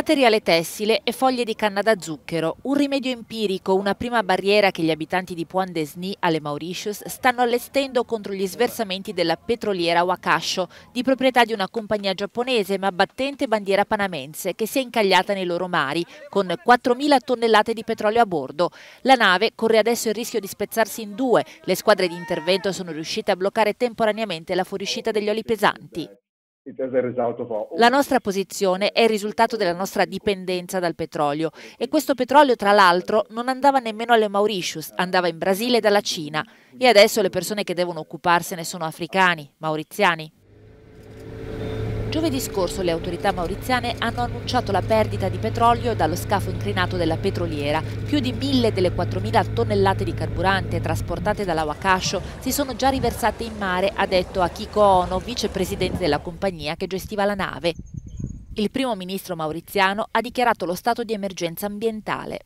Materiale tessile e foglie di canna da zucchero, un rimedio empirico, una prima barriera che gli abitanti di pointe des Desni alle Mauritius stanno allestendo contro gli sversamenti della petroliera Wakasho, di proprietà di una compagnia giapponese ma battente bandiera panamense che si è incagliata nei loro mari con 4.000 tonnellate di petrolio a bordo. La nave corre adesso il rischio di spezzarsi in due, le squadre di intervento sono riuscite a bloccare temporaneamente la fuoriuscita degli oli pesanti. La nostra posizione è il risultato della nostra dipendenza dal petrolio e questo petrolio tra l'altro non andava nemmeno alle Mauritius, andava in Brasile dalla Cina e adesso le persone che devono occuparsene sono africani, mauriziani. Giovedì scorso le autorità mauriziane hanno annunciato la perdita di petrolio dallo scafo incrinato della petroliera. Più di mille delle 4.000 tonnellate di carburante trasportate dalla Wakasho si sono già riversate in mare, ha detto Akiko Ono, vicepresidente della compagnia che gestiva la nave. Il primo ministro mauriziano ha dichiarato lo stato di emergenza ambientale.